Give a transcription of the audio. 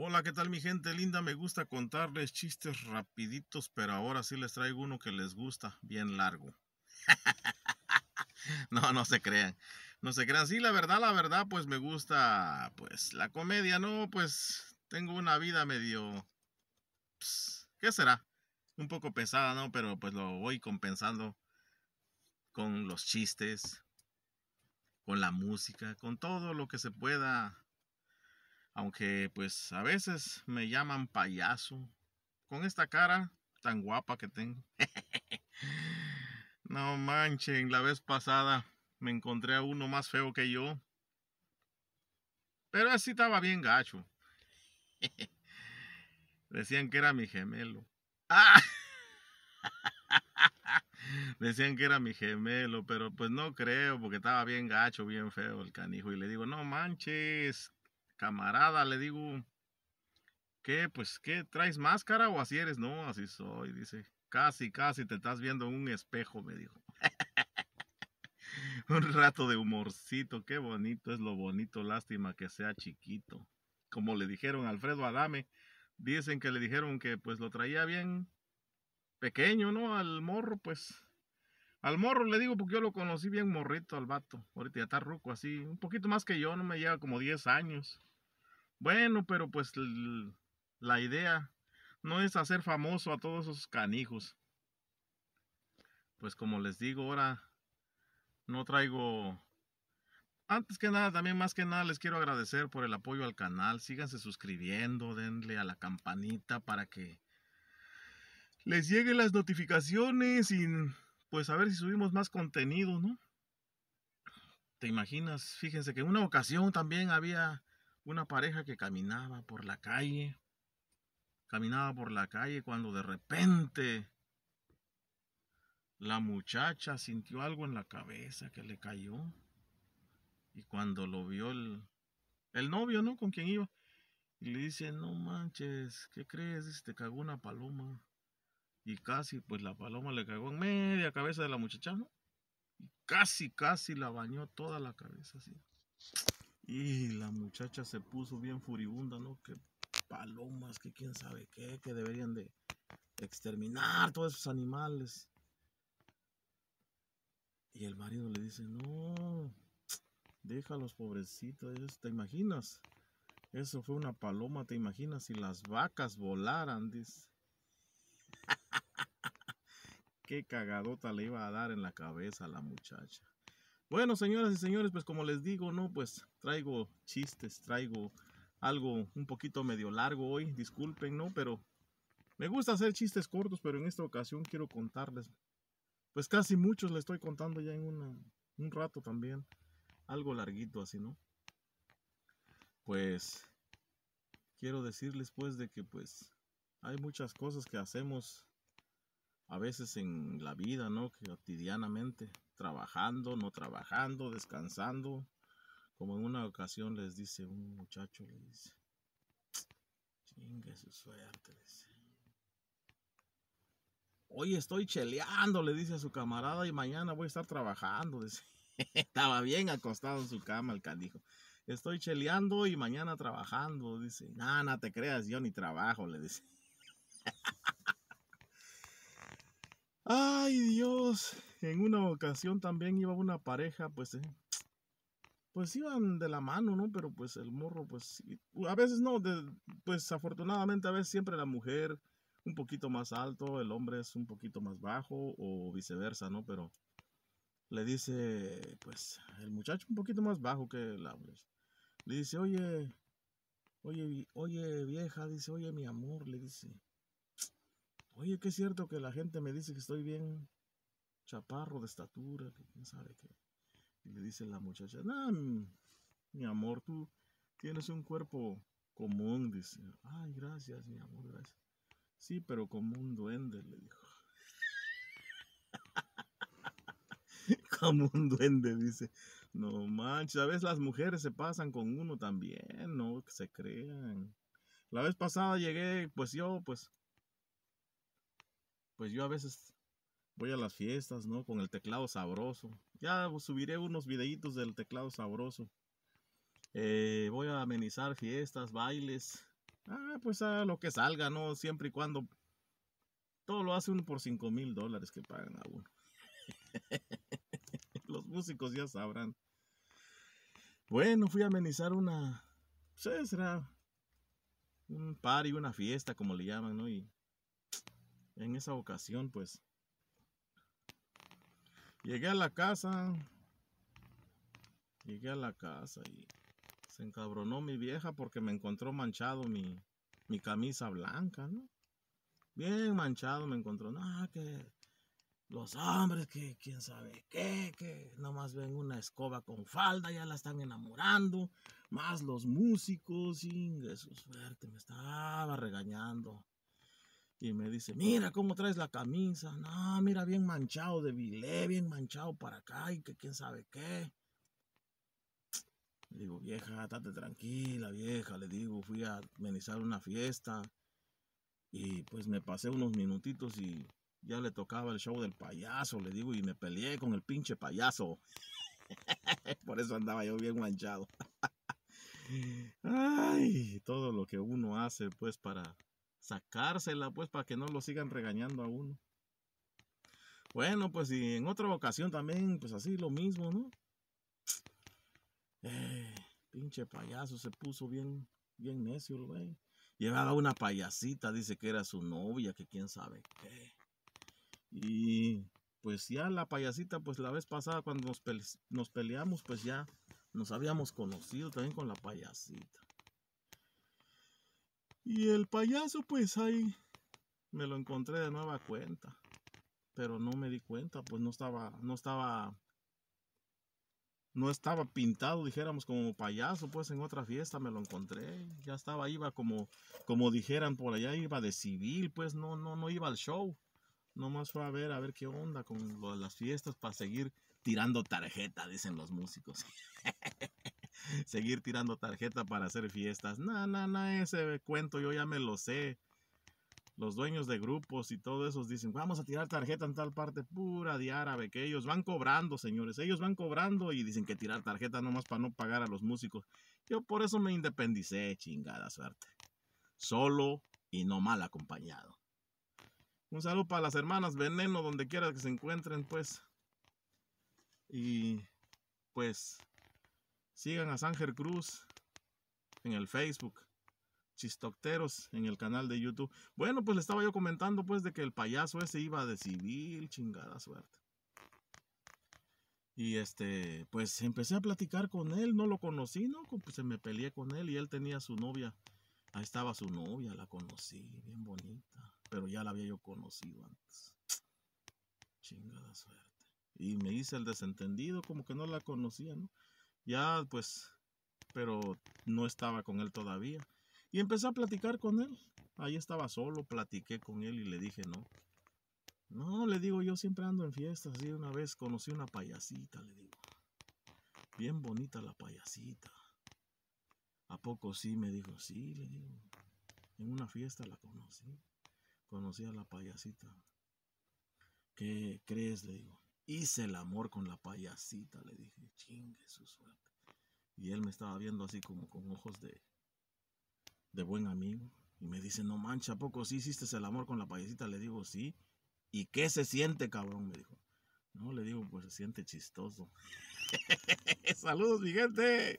Hola, ¿qué tal mi gente linda? Me gusta contarles chistes rapiditos, pero ahora sí les traigo uno que les gusta, bien largo. no, no se crean. No se crean. Sí, la verdad, la verdad, pues me gusta, pues, la comedia, ¿no? Pues tengo una vida medio... Pues, ¿Qué será? Un poco pesada, ¿no? Pero pues lo voy compensando con los chistes, con la música, con todo lo que se pueda aunque pues a veces me llaman payaso. Con esta cara tan guapa que tengo. no manchen, la vez pasada me encontré a uno más feo que yo. Pero así estaba bien gacho. Decían que era mi gemelo. ¡Ah! Decían que era mi gemelo, pero pues no creo, porque estaba bien gacho, bien feo el canijo. Y le digo, no manches, camarada, le digo, ¿qué? Pues, ¿qué? ¿Traes máscara o así eres? No, así soy, dice. Casi, casi te estás viendo en un espejo, me dijo. un rato de humorcito, qué bonito es lo bonito, lástima que sea chiquito. Como le dijeron a Alfredo Adame, dicen que le dijeron que pues lo traía bien pequeño, ¿no? Al morro, pues. Al morro le digo porque yo lo conocí bien morrito al vato. Ahorita ya está ruco así, un poquito más que yo, no me lleva como 10 años. Bueno, pero pues la idea no es hacer famoso a todos esos canijos. Pues como les digo, ahora no traigo... Antes que nada, también más que nada les quiero agradecer por el apoyo al canal. Síganse suscribiendo, denle a la campanita para que les lleguen las notificaciones y pues a ver si subimos más contenido, ¿no? ¿Te imaginas? Fíjense que en una ocasión también había una pareja que caminaba por la calle, caminaba por la calle cuando de repente la muchacha sintió algo en la cabeza que le cayó. Y cuando lo vio el, novio, ¿no? Con quien iba. Y le dice, no manches, ¿qué crees? te cagó una paloma. Y casi, pues la paloma le cagó en media cabeza de la muchacha, ¿no? Y casi, casi la bañó toda la cabeza, así. Y la muchacha se puso bien furibunda, ¿no? Que palomas, que quién sabe qué, que deberían de exterminar todos esos animales. Y el marido le dice, no, déjalos pobrecitos, ¿te imaginas? Eso fue una paloma, ¿te imaginas? Si las vacas volaran, dice. qué cagadota le iba a dar en la cabeza a la muchacha. Bueno, señoras y señores, pues como les digo, no, pues traigo chistes, traigo algo un poquito medio largo hoy, disculpen, ¿no? Pero me gusta hacer chistes cortos, pero en esta ocasión quiero contarles, pues casi muchos les estoy contando ya en un rato también, algo larguito así, ¿no? Pues quiero decirles pues de que pues hay muchas cosas que hacemos a veces en la vida, ¿no? Que Cotidianamente, trabajando, no trabajando, descansando. Como en una ocasión les dice un muchacho, le dice, chingue su suerte, Hoy estoy cheleando, le dice a su camarada, y mañana voy a estar trabajando. Dice. Estaba bien acostado en su cama el canijo. Estoy cheleando y mañana trabajando. Dice, nana te creas, yo ni trabajo, le dice. Ay Dios, en una ocasión también iba una pareja, pues, eh, pues iban de la mano, ¿no? Pero pues el morro, pues, a veces no, pues afortunadamente a veces siempre la mujer un poquito más alto, el hombre es un poquito más bajo o viceversa, ¿no? Pero le dice, pues, el muchacho un poquito más bajo que la hombre, Le dice, oye, oye, oye vieja, dice, oye mi amor, le dice Oye, ¿qué es cierto que la gente me dice que estoy bien chaparro de estatura, que quién sabe qué. Y le dice la muchacha, no, mi amor, tú tienes un cuerpo común, dice. Ay, gracias, mi amor, gracias. Sí, pero como un duende, le dijo. como un duende, dice. No manches, a veces las mujeres se pasan con uno también, no que se crean. La vez pasada llegué, pues yo, pues pues yo a veces voy a las fiestas, ¿no? Con el teclado sabroso. Ya pues, subiré unos videitos del teclado sabroso. Eh, voy a amenizar fiestas, bailes. Ah, pues a lo que salga, ¿no? Siempre y cuando... Todo lo hace uno por 5 mil dólares que pagan a uno. Los músicos ya sabrán. Bueno, fui a amenizar una... Pues será un party, una fiesta, como le llaman, ¿no? Y en esa ocasión, pues, llegué a la casa, llegué a la casa y se encabronó mi vieja porque me encontró manchado mi, mi camisa blanca, ¿no? Bien manchado me encontró, no, que los hombres, que quién sabe qué, que nomás ven una escoba con falda, ya la están enamorando, más los músicos, y de suerte, me estaba regañando. Y me dice, mira cómo traes la camisa. No, mira, bien manchado de bilé, bien manchado para acá y que quién sabe qué. Le digo, vieja, estate tranquila, vieja. Le digo, fui a amenizar una fiesta. Y pues me pasé unos minutitos y ya le tocaba el show del payaso, le digo, y me peleé con el pinche payaso. Por eso andaba yo bien manchado. Ay, todo lo que uno hace pues para sacársela pues para que no lo sigan regañando a uno. Bueno, pues y en otra ocasión también, pues así lo mismo, ¿no? Eh, pinche payaso se puso bien, bien necio güey. Llevaba una payasita, dice que era su novia, que quién sabe qué. Y pues ya la payasita, pues la vez pasada cuando nos peleamos, pues ya nos habíamos conocido también con la payasita. Y el payaso, pues ahí me lo encontré de nueva cuenta. Pero no me di cuenta, pues no estaba, no estaba, no estaba pintado, dijéramos, como payaso, pues en otra fiesta me lo encontré. Ya estaba, iba como, como dijeran por allá, iba de civil, pues no, no, no iba al show. Nomás fue a ver, a ver qué onda con las fiestas para seguir tirando tarjeta, dicen los músicos. seguir tirando tarjeta para hacer fiestas. No, no, no, ese cuento yo ya me lo sé. Los dueños de grupos y todos esos dicen, vamos a tirar tarjeta en tal parte pura de árabe, que ellos van cobrando, señores. Ellos van cobrando y dicen que tirar tarjeta nomás para no pagar a los músicos. Yo por eso me independicé, chingada suerte. Solo y no mal acompañado. Un saludo para las hermanas Veneno, donde quiera que se encuentren, pues. Y pues Sigan a Sánchez Cruz en el Facebook. Chistocteros en el canal de YouTube. Bueno, pues le estaba yo comentando pues de que el payaso ese iba de civil, chingada suerte. Y este, pues empecé a platicar con él, no lo conocí, ¿no? Pues se me peleé con él y él tenía su novia. Ahí estaba su novia, la conocí, bien bonita. Pero ya la había yo conocido antes. Chingada suerte. Y me hice el desentendido, como que no la conocía, ¿no? Ya pues, pero no estaba con él todavía. Y empecé a platicar con él. Ahí estaba solo, platiqué con él y le dije, no. No, le digo, yo siempre ando en fiestas. Y una vez conocí una payasita, le digo. Bien bonita la payasita. ¿A poco sí? Me dijo, sí, le digo. En una fiesta la conocí. Conocí a la payasita. ¿Qué crees? Le digo. Hice el amor con la payasita, le dije, chingue su suerte. Y él me estaba viendo así como con ojos de, de buen amigo. Y me dice, no mancha, ¿a poco sí hiciste el amor con la payasita? Le digo, sí. ¿Y qué se siente, cabrón? Me dijo. No, le digo, pues se siente chistoso. Saludos, mi gente.